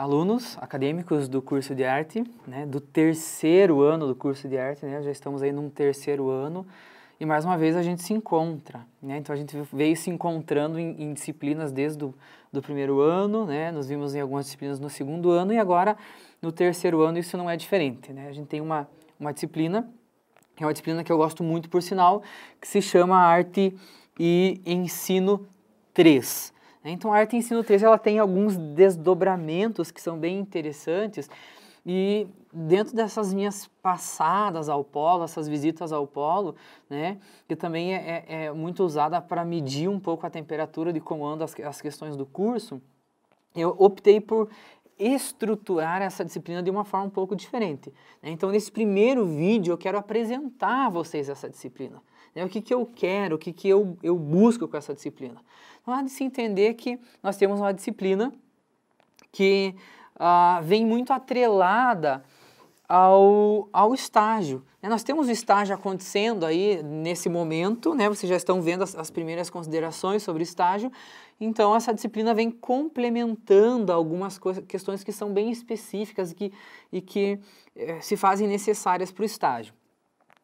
alunos acadêmicos do curso de arte, né, do terceiro ano do curso de arte, né, já estamos aí num terceiro ano e mais uma vez a gente se encontra, né, então a gente veio se encontrando em, em disciplinas desde o do primeiro ano, né, nos vimos em algumas disciplinas no segundo ano e agora no terceiro ano isso não é diferente, né, a gente tem uma, uma disciplina, é uma disciplina que eu gosto muito por sinal, que se chama Arte e Ensino 3, né? Então, a arte em ensino 3 ela tem alguns desdobramentos que são bem interessantes. E dentro dessas minhas passadas ao polo, essas visitas ao polo, né, que também é, é, é muito usada para medir um pouco a temperatura de como andam as, as questões do curso, eu optei por estruturar essa disciplina de uma forma um pouco diferente. Né? Então, nesse primeiro vídeo, eu quero apresentar a vocês essa disciplina. Né? O que, que eu quero, o que, que eu, eu busco com essa disciplina. Então há de se entender que nós temos uma disciplina que ah, vem muito atrelada ao, ao estágio. Né? Nós temos o estágio acontecendo aí nesse momento, né? vocês já estão vendo as, as primeiras considerações sobre estágio, então essa disciplina vem complementando algumas questões que são bem específicas e que, e que eh, se fazem necessárias para o estágio.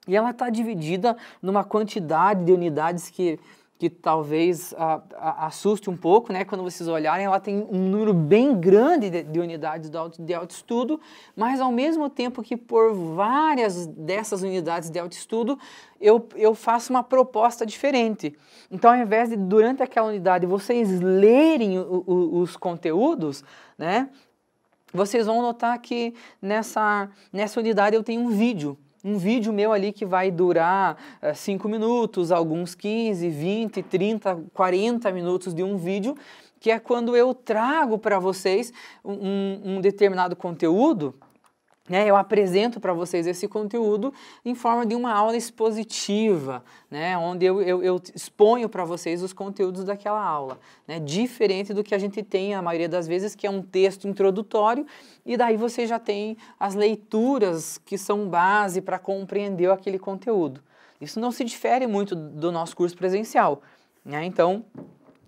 E ela está dividida numa quantidade de unidades que, que talvez a, ah, a, ah, assuste um pouco, né? Quando vocês olharem, ela tem um número bem grande de, de unidades de, auto, autoestudo, mas ao mesmo tempo que por várias dessas unidades de autoestudo, eu, eu faço uma proposta diferente. Então, ao invés de, durante aquela unidade, vocês lerem o, o, os conteúdos, né? Vocês vão notar que nessa, nessa unidade eu tenho um vídeo um vídeo meu ali que vai durar 5 eh, minutos, alguns 15, 20, 30, 40 minutos de um vídeo, que é quando eu trago para vocês um, um determinado conteúdo né, eu apresento para vocês esse conteúdo em forma de uma aula expositiva, né, onde eu, eu, eu exponho para vocês os conteúdos daquela aula, né, diferente do que a gente tem a maioria das vezes, que é um texto introdutório, e daí você já tem as leituras que são base para compreender aquele conteúdo. Isso não se difere muito do nosso curso presencial. Né, então,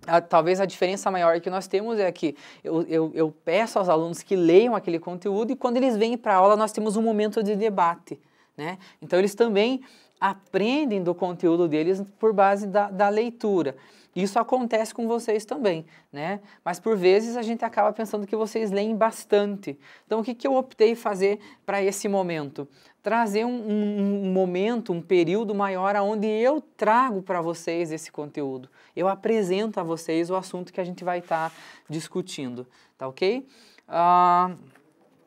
a, talvez a diferença maior que nós temos é que eu, eu, eu peço aos alunos que leiam aquele conteúdo e quando eles vêm para a aula nós temos um momento de debate. Né? Então eles também aprendem do conteúdo deles por base da, da, leitura. Isso acontece com vocês também, né? Mas por vezes a gente acaba pensando que vocês leem bastante. Então o que, que eu optei fazer para esse momento? trazer um, um, um, momento, um período maior onde eu trago para vocês esse conteúdo. Eu apresento a vocês o assunto que a gente vai estar tá discutindo, tá ok? Ah,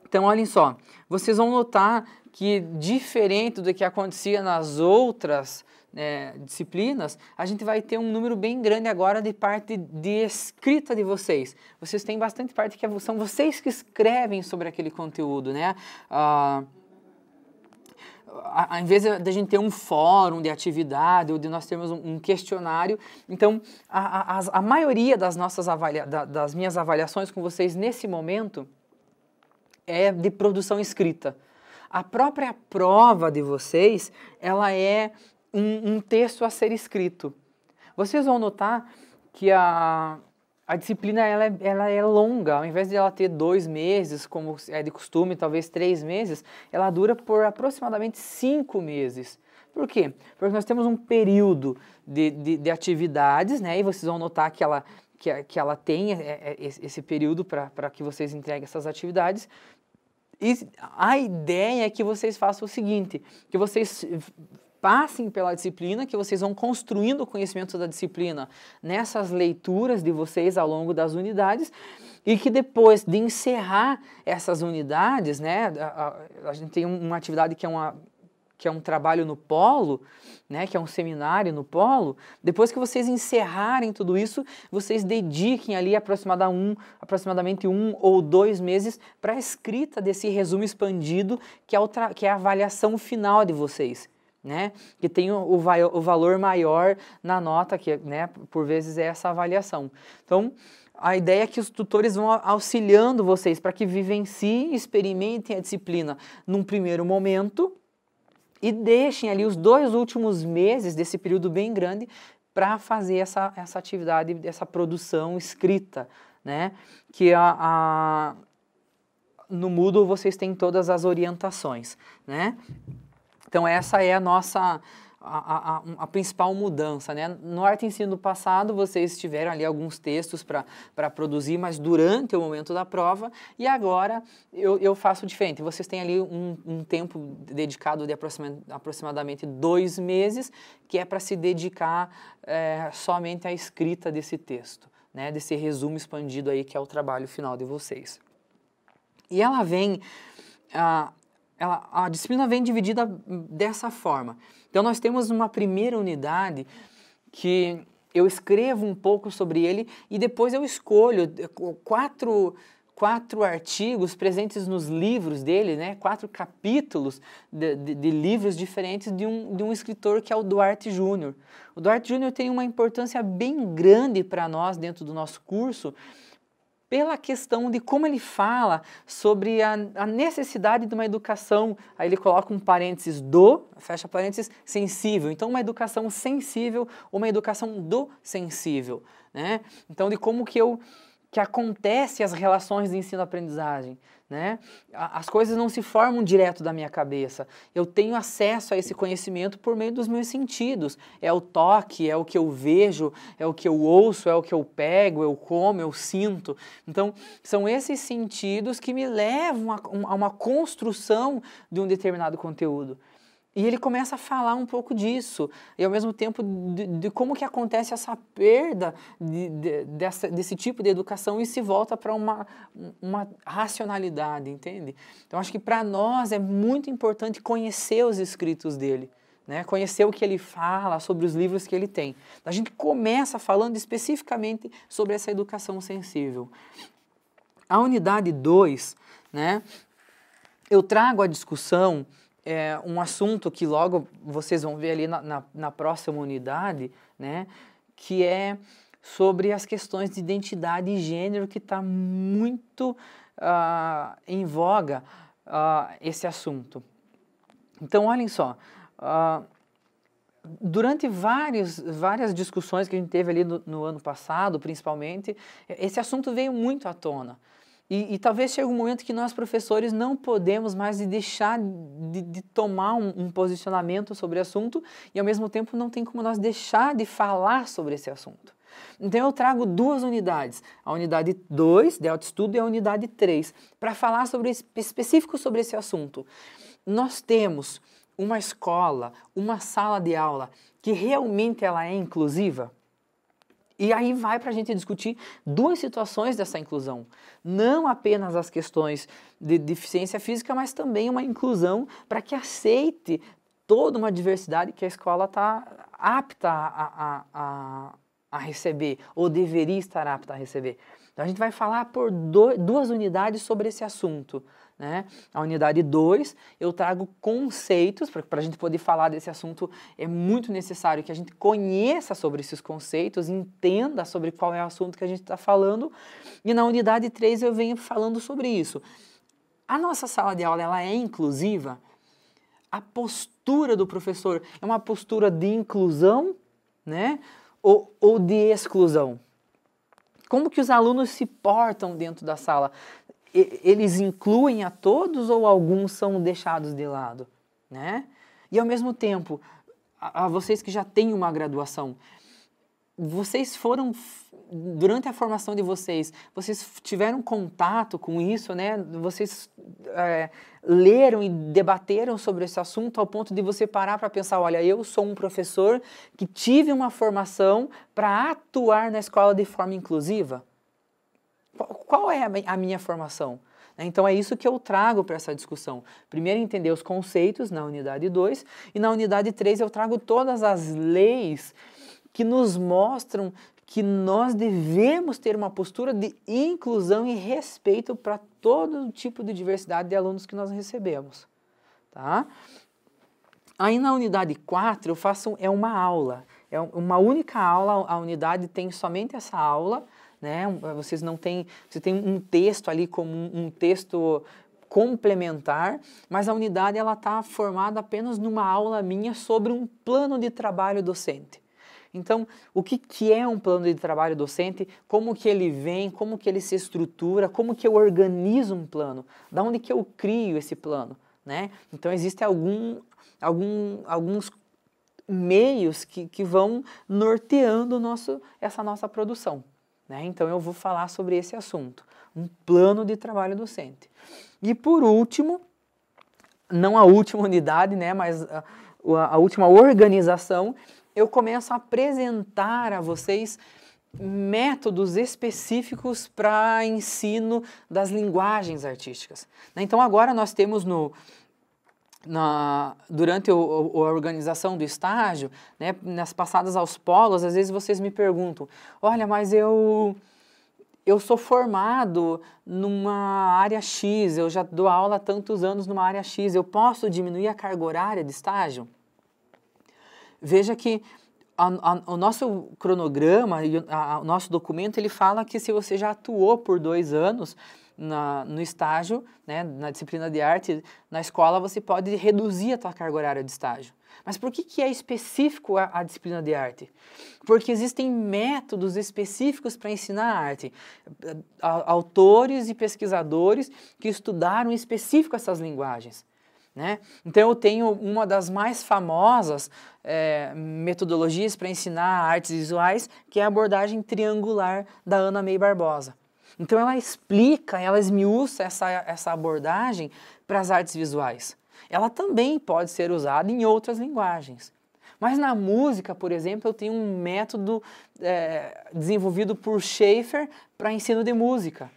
então, olhem só, vocês vão notar que diferente do que acontecia nas outras né, disciplinas, a gente vai ter um número bem grande agora de parte de escrita de vocês. Vocês têm bastante parte que é são vocês que escrevem sobre aquele conteúdo, né? Ah, ao invés da gente ter um fórum de atividade ou de nós termos um, um questionário, então a, a, a, maioria das nossas avalia, da, das minhas avaliações com vocês nesse momento é de produção escrita. A própria prova de vocês, ela é um, um texto a ser escrito. Vocês vão notar que a, a disciplina ela é, ela é longa, ao invés de ela ter dois meses, como é de costume, talvez três meses, ela dura por aproximadamente cinco meses. Por quê? Porque nós temos um período de, de, de atividades, né? E vocês vão notar que ela, que, que ela tem é, é, esse período para que vocês entreguem essas atividades. E a ideia é que vocês façam o seguinte, que vocês passem pela disciplina, que vocês vão construindo o conhecimento da disciplina nessas leituras de vocês ao longo das unidades e que depois de encerrar essas unidades, né, a, a, a gente tem uma atividade que é uma que é um trabalho no polo, né, que é um seminário no polo, depois que vocês encerrarem tudo isso, vocês dediquem ali aproximada um, aproximadamente um ou dois meses para a escrita desse resumo expandido, que é, que é a avaliação final de vocês né? Que tem o, o, o valor maior na nota, que né, por vezes é essa avaliação. Então, a ideia é que os tutores vão auxiliando vocês para que vivenciem, experimentem a disciplina num primeiro momento e deixem ali os dois últimos meses desse período bem grande para fazer essa, essa atividade, essa produção escrita, né? Que a, a no Moodle vocês têm todas as orientações, né? Então essa é a nossa a, a, a, principal mudança, né? No arte ensino passado, vocês tiveram ali alguns textos para produzir, mas durante o momento da prova, e agora eu, eu faço diferente. Vocês têm ali um, um tempo dedicado de aproxima, aproximadamente dois meses, que é para se dedicar é, somente à escrita desse texto, né? Desse resumo expandido aí, que é o trabalho final de vocês. E ela vem... Ah, ela, a disciplina vem dividida dessa forma. Então, nós temos uma primeira unidade que eu escrevo um pouco sobre ele e depois eu escolho eh, quatro, quatro artigos presentes nos livros dele, né? quatro capítulos de, de, de livros diferentes de um, de um escritor que é o Duarte Júnior. O Duarte Júnior tem uma importância bem grande para nós dentro do nosso curso, pela questão de como ele fala sobre a, a necessidade de uma educação, aí ele coloca um parênteses do, fecha parênteses, sensível. Então, uma educação sensível, uma educação do sensível, né? Então, de como que eu que acontece as relações de ensino-aprendizagem. Né? As coisas não se formam direto da minha cabeça. Eu tenho acesso a esse conhecimento por meio dos meus sentidos. É o toque, é o que eu vejo, é o que eu ouço, é o que eu pego, eu como, eu sinto. Então, são esses sentidos que me levam a, uma construção de um determinado conteúdo. E ele começa a falar um pouco disso, e ao mesmo tempo de, de como que acontece essa perda de, de, dessa, desse tipo de educação e se volta para uma, uma racionalidade, entende? Então, acho que para nós é muito importante conhecer os escritos dele, né? conhecer o que ele fala, sobre os livros que ele tem. A gente começa falando especificamente sobre essa educação sensível. A unidade 2, né? eu trago a discussão é, um assunto que logo vocês vão ver ali na, na, na próxima unidade, né? Que é sobre as questões de identidade e gênero que está muito uh, em voga uh, esse assunto. Então, olhem só, uh, durante vários, várias discussões que a gente teve ali no, no, ano passado, principalmente, esse assunto veio muito à tona. E, e, talvez chegue um momento que nós, professores, não podemos mais deixar de, de tomar um, um, posicionamento sobre o assunto e, ao mesmo tempo, não tem como nós deixar de falar sobre esse assunto. Então, eu trago duas unidades, a unidade 2 de autoestudo e a unidade 3, para falar sobre específico sobre esse assunto. Nós temos uma escola, uma sala de aula que realmente ela é inclusiva? E aí vai para a gente discutir duas situações dessa inclusão. Não apenas as questões de deficiência física, mas também uma inclusão para que aceite toda uma diversidade que a escola está apta a, a, a, a receber, ou deveria estar apta a receber. Então a gente vai falar por do, duas unidades sobre esse assunto. Né? A unidade 2, eu trago conceitos, para a gente poder falar desse assunto é muito necessário que a gente conheça sobre esses conceitos, entenda sobre qual é o assunto que a gente está falando. E na unidade 3 eu venho falando sobre isso. A nossa sala de aula ela é inclusiva? A postura do professor é uma postura de inclusão né? ou, ou de exclusão? Como que os alunos se portam dentro da sala? E, eles incluem a todos ou alguns são deixados de lado, né? E ao mesmo tempo, a, a vocês que já têm uma graduação, vocês foram durante a formação de vocês, vocês tiveram contato com isso, né? Vocês é, leram e debateram sobre esse assunto ao ponto de você parar para pensar, olha, eu sou um professor que tive uma formação para atuar na escola de forma inclusiva. Qual é a minha formação? Né? Então é isso que eu trago para essa discussão. Primeiro entender os conceitos na unidade 2 e na unidade 3 eu trago todas as leis que nos mostram que nós devemos ter uma postura de inclusão e respeito para todo tipo de diversidade de alunos que nós recebemos. Tá? Aí na unidade 4 eu faço é uma aula, é uma única aula, a unidade tem somente essa aula, né? Vocês não têm, você tem um texto ali como um, um texto complementar, mas a unidade ela está formada apenas numa aula minha sobre um plano de trabalho docente. Então, o que, que é um plano de trabalho docente? Como que ele vem? Como que ele se estrutura? Como que eu organizo um plano? Da onde que eu crio esse plano? Né? Então, existem algum, algum, alguns meios que, que vão norteando nosso, essa nossa produção. Né? Então, eu vou falar sobre esse assunto, um plano de trabalho docente. E por último, não a última unidade, né, mas a, a última organização eu começo a apresentar a vocês métodos específicos para ensino das linguagens artísticas. Né? Então agora nós temos no na, durante o, o, a organização do estágio, né, nas passadas aos polos, às vezes vocês me perguntam, olha, mas eu eu sou formado numa área X, eu já dou aula há tantos anos numa área X, eu posso diminuir a carga horária de estágio? Veja que a, a, o nosso cronograma, o nosso documento, ele fala que se você já atuou por dois anos na, no estágio, né, na disciplina de arte, na escola, você pode reduzir a sua carga horária de estágio. Mas por que, que é específico a, a disciplina de arte? Porque existem métodos específicos para ensinar arte. Autores e pesquisadores que estudaram específico essas linguagens. Né? Então eu tenho uma das mais famosas é, metodologias para ensinar artes visuais, que é a abordagem triangular da Ana May Barbosa. Então ela explica, ela esmiuça essa, essa abordagem para as artes visuais. Ela também pode ser usada em outras linguagens. Mas na música, por exemplo, eu tenho um método é, desenvolvido por Schaefer para ensino de música.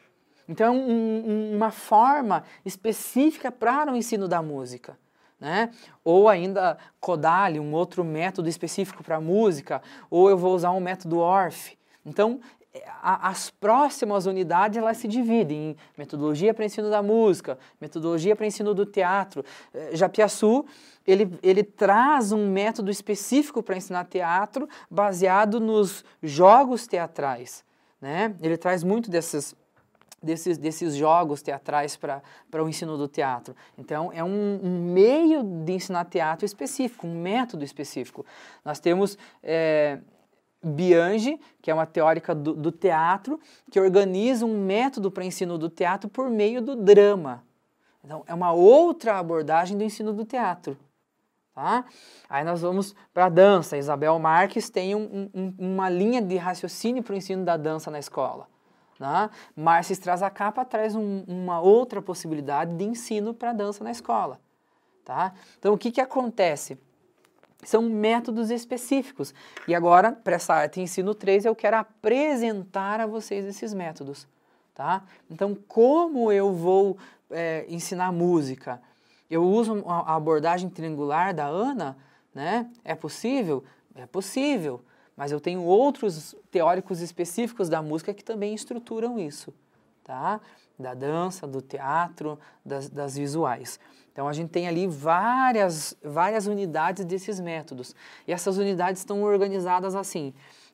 Então, é um, uma forma específica para o ensino da música. Né? Ou ainda Kodali, um outro método específico para música, ou eu vou usar um método ORF. Então, é, a, as próximas unidades elas se dividem em metodologia para ensino da música, metodologia para ensino do teatro. É, Japiaçu, ele, ele traz um método específico para ensinar teatro baseado nos jogos teatrais. Né? Ele traz muito dessas desses, desses jogos teatrais para o ensino do teatro. Então, é um, um, meio de ensinar teatro específico, um método específico. Nós temos. É, Bianchi, que é uma teórica do, do teatro, que organiza um método para ensino do teatro por meio do drama. Então, é uma outra abordagem do ensino do teatro. Tá? Aí nós vamos para a dança. Isabel Marques tem um, um, uma linha de raciocínio para o ensino da dança na escola. Né? Márcia Strazacapa traz um, uma outra possibilidade de ensino para dança na escola. Tá? Então, o que, que acontece? São métodos específicos. E agora, para essa arte ensino 3, eu quero apresentar a vocês esses métodos. Tá? Então, como eu vou é, ensinar música? Eu uso a abordagem triangular da Ana? Né? É possível? É possível. Mas eu tenho outros teóricos específicos da música que também estruturam isso, tá? Da dança, do teatro, das, das visuais. Então a gente tem ali várias, várias unidades desses métodos. E essas unidades estão organizadas assim.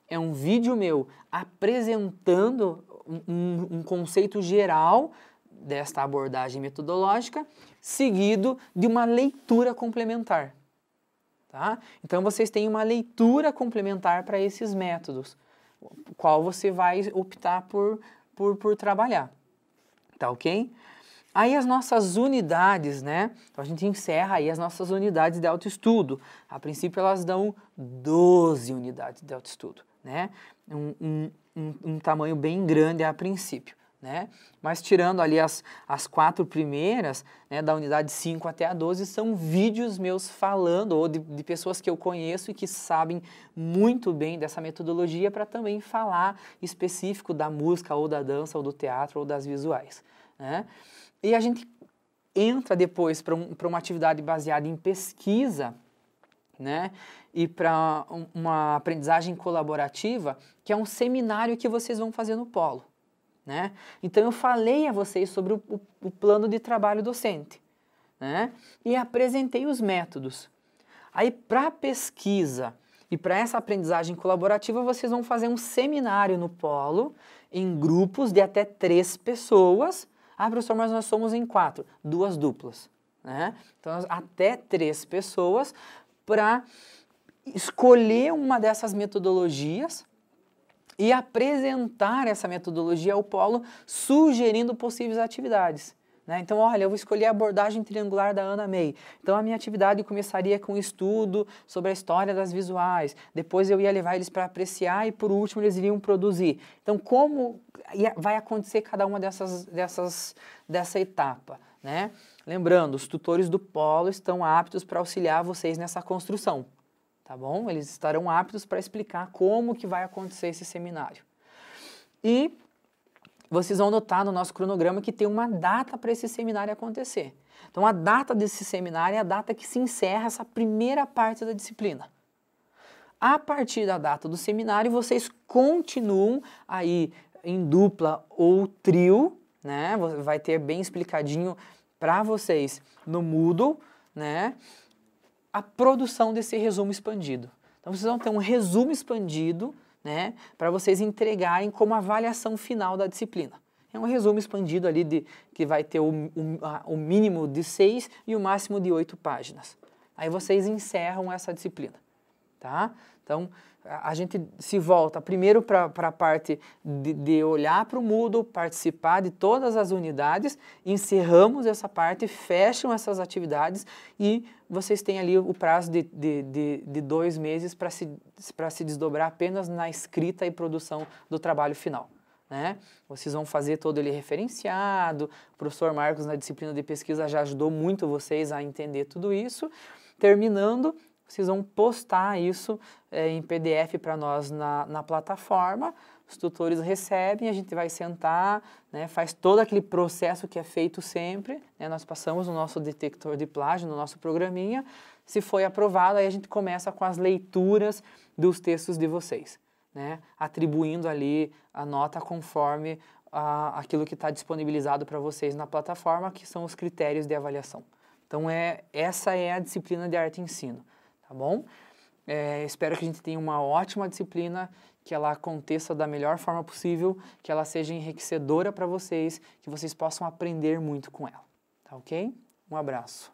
É um vídeo meu apresentando um, um conceito geral desta abordagem metodológica, seguido de uma leitura complementar. Tá? Então vocês têm uma leitura complementar para esses métodos, qual você vai optar por, por, por trabalhar. Tá ok? Aí as nossas unidades, né? Então a gente encerra aí as nossas unidades de autoestudo. A princípio elas dão 12 unidades de autoestudo, né? Um, um, um, um tamanho bem grande a princípio. Né? Mas tirando ali as, as quatro primeiras, né, da unidade 5 até a 12, são vídeos meus falando, ou de, de pessoas que eu conheço e que sabem muito bem dessa metodologia para também falar específico da música, ou da dança, ou do teatro, ou das visuais. Né? E a gente entra depois para um, uma atividade baseada em pesquisa, né? E para uma aprendizagem colaborativa, que é um seminário que vocês vão fazer no Polo. Né? Então eu falei a vocês sobre o, o, o plano de trabalho docente né? e apresentei os métodos. Aí para pesquisa e para essa aprendizagem colaborativa vocês vão fazer um seminário no polo em grupos de até três pessoas. Ah, professor, mas nós somos em quatro, duas duplas. Né? Então até três pessoas para escolher uma dessas metodologias e apresentar essa metodologia ao polo, sugerindo possíveis atividades. Né? Então, olha, eu vou escolher a abordagem triangular da Ana May. Então, a minha atividade começaria com um estudo sobre a história das visuais. Depois, eu ia levar eles para apreciar e, por último, eles iriam produzir. Então, como vai acontecer cada uma dessas, dessas dessa etapa? Né? Lembrando, os tutores do polo estão aptos para auxiliar vocês nessa construção tá bom? Eles estarão aptos para explicar como que vai acontecer esse seminário. E vocês vão notar no nosso cronograma que tem uma data para esse seminário acontecer. Então, a data desse seminário é a data que se encerra essa primeira parte da disciplina. A partir da data do seminário, vocês continuam aí em dupla ou trio, né? Vai ter bem explicadinho para vocês no Moodle, né? a produção desse resumo expandido. Então vocês vão ter um resumo expandido, né, para vocês entregarem como avaliação final da disciplina. É um resumo expandido ali de, que vai ter o, o, a, o mínimo de seis e o máximo de oito páginas. Aí vocês encerram essa disciplina, tá? Então, a gente se volta primeiro para a parte de, de olhar para o Moodle, participar de todas as unidades, encerramos essa parte, fecham essas atividades e vocês têm ali o prazo de, de, de, de dois meses para se, se desdobrar apenas na escrita e produção do trabalho final. Né? Vocês vão fazer todo ele referenciado, o professor Marcos na disciplina de pesquisa já ajudou muito vocês a entender tudo isso. Terminando, vocês vão postar isso é, em PDF para nós na, na plataforma. Os tutores recebem, a gente vai sentar, né, faz todo aquele processo que é feito sempre. Né, nós passamos no nosso detector de plágio, no nosso programinha. Se foi aprovado, aí a gente começa com as leituras dos textos de vocês, né, atribuindo ali a nota conforme a, aquilo que está disponibilizado para vocês na plataforma, que são os critérios de avaliação. Então, é, essa é a disciplina de arte e ensino tá bom? É, espero que a gente tenha uma ótima disciplina, que ela aconteça da melhor forma possível, que ela seja enriquecedora para vocês, que vocês possam aprender muito com ela, tá ok? Um abraço.